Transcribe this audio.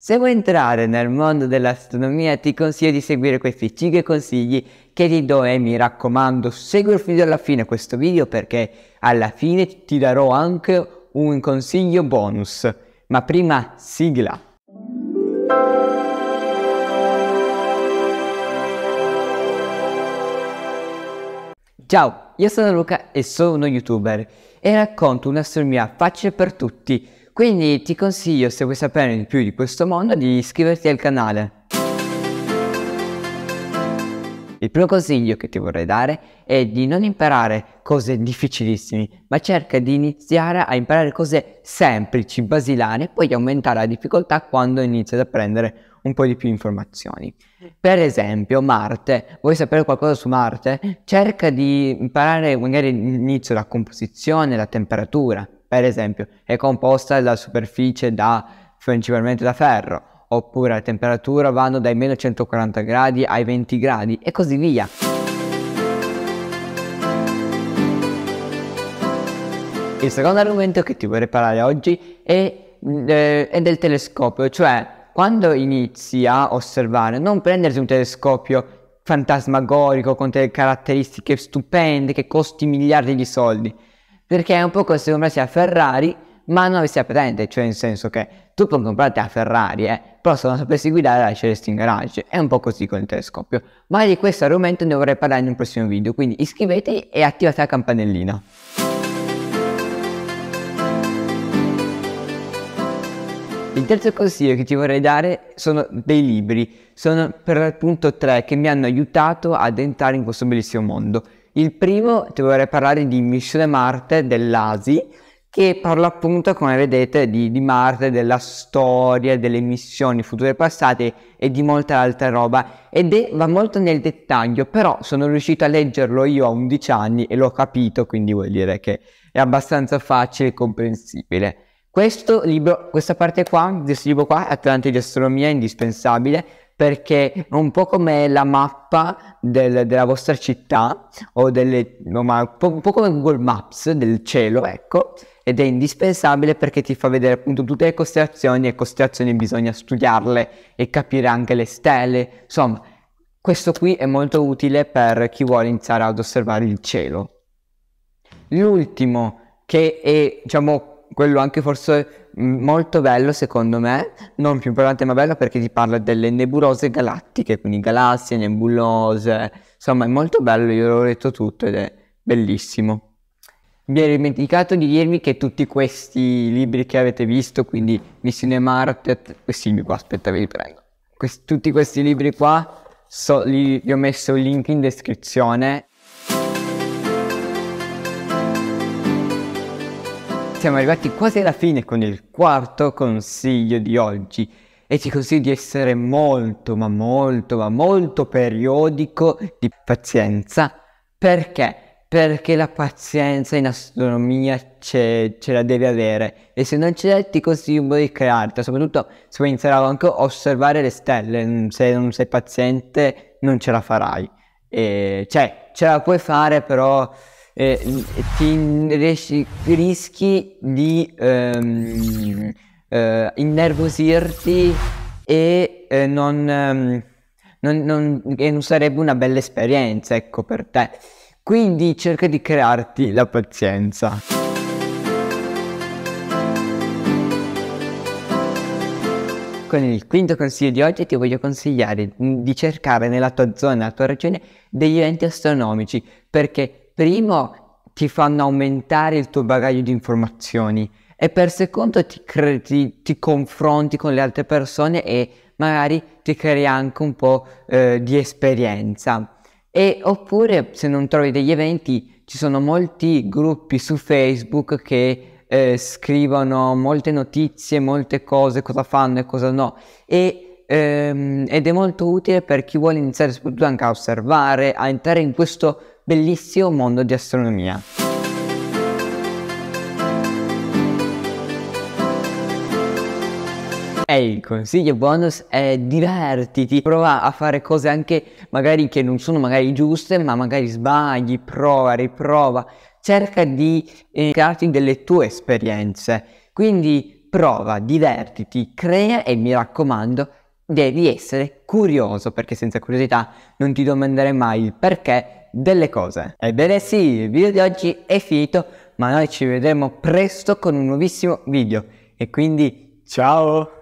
Se vuoi entrare nel mondo dell'astronomia ti consiglio di seguire questi 5 consigli che ti do e mi raccomando segui fino alla fine questo video perché alla fine ti darò anche un consiglio bonus. Ma prima sigla! Ciao, io sono Luca e sono uno youtuber e racconto un'astronomia facile per tutti quindi ti consiglio, se vuoi sapere di più di questo mondo, di iscriverti al canale. Il primo consiglio che ti vorrei dare è di non imparare cose difficilissime, ma cerca di iniziare a imparare cose semplici, basilari, e poi di aumentare la difficoltà quando inizi ad apprendere un po' di più informazioni. Per esempio, Marte, vuoi sapere qualcosa su Marte? Cerca di imparare magari l'inizio, la composizione, la temperatura, per esempio, è composta la superficie da, principalmente da ferro, oppure la temperatura vanno dai meno 140 gradi ai 20 gradi e così via. Il secondo argomento che ti vorrei parlare oggi è, mm, eh, è del telescopio, cioè quando inizi a osservare, non prendersi un telescopio fantasmagorico con delle caratteristiche stupende che costi miliardi di soldi, perché è un po' come se comprassi a Ferrari ma non avessi la patente, cioè nel senso che tu puoi comprarti a Ferrari, eh, però se non sapessi guidare la lasceresti in garage, è un po' così con il telescopio. Ma di questo argomento ne vorrei parlare in un prossimo video, quindi iscrivetevi e attivate la campanellina. Il terzo consiglio che ti vorrei dare sono dei libri, sono per l'appunto tre che mi hanno aiutato ad entrare in questo bellissimo mondo. Il primo ti vorrei parlare di Missione Marte dell'ASI, che parla appunto, come vedete, di, di, Marte, della storia, delle missioni future e passate e di molta altra roba. Ed è, va molto nel dettaglio, però sono riuscito a leggerlo io a 11 anni e l'ho capito, quindi vuol dire che è abbastanza facile e comprensibile. Questo libro, questa parte qua, questo libro qua, Atlante di Astronomia, è indispensabile, perché un po' come la mappa del, della vostra città o delle, no, ma un po', come Google Maps del cielo, ecco, ed è indispensabile perché ti fa vedere appunto tutte le costellazioni e costellazioni bisogna studiarle e capire anche le stelle, insomma, questo qui è molto utile per chi vuole iniziare ad osservare il cielo. L'ultimo che è, diciamo, quello anche forse mm, molto bello secondo me, non più importante ma bello perché ti parla delle nebulose galattiche, quindi galassie, nebulose, insomma è molto bello, io l'ho letto tutto ed è bellissimo. Mi ero dimenticato di dirvi che tutti questi libri che avete visto, quindi Missione Marte, questi libri qua, aspetta vi riprendo, questi, tutti questi libri qua so, li, li ho messo il link in descrizione siamo arrivati quasi alla fine con il quarto consiglio di oggi e ti consiglio di essere molto ma molto ma molto periodico di pazienza perché? Perché la pazienza in astronomia ce, ce la devi avere e se non ce l'hai ti consiglio di crearti, soprattutto se vuoi iniziare anche a osservare le stelle, mm, se non sei paziente non ce la farai. E, cioè, ce la puoi fare però eh, ti ris- rischi di ehm, eh, innervosirti e eh, non, ehm, non, non, e non sarebbe una bella esperienza ecco per te. Quindi cerca di crearti la pazienza. Con il quinto consiglio di oggi ti voglio consigliare di cercare nella tua zona, nella tua regione, degli eventi astronomici, perché primo ti fanno aumentare il tuo bagaglio di informazioni e per secondo ti, cre- ti, ti confronti con le altre persone e magari ti crei anche un po' eh, di esperienza. E oppure se non trovi degli eventi ci sono molti gruppi su Facebook che eh, scrivono molte notizie, molte cose, cosa fanno e cosa no. E ehm, ed è molto utile per chi vuole iniziare soprattutto anche a osservare, a entrare in questo bellissimo mondo di astronomia. E il consiglio bonus è divertiti, prova a fare cose anche magari che non sono magari giuste, ma magari sbagli, prova, riprova, cerca di eh, crearti delle tue esperienze. Quindi prova, divertiti, crea e mi raccomando, devi essere curioso perché senza curiosità non ti domanderai mai il perché delle cose. Ebbene sì, il video di oggi è finito, ma noi ci vedremo presto con un nuovissimo video e quindi ciao!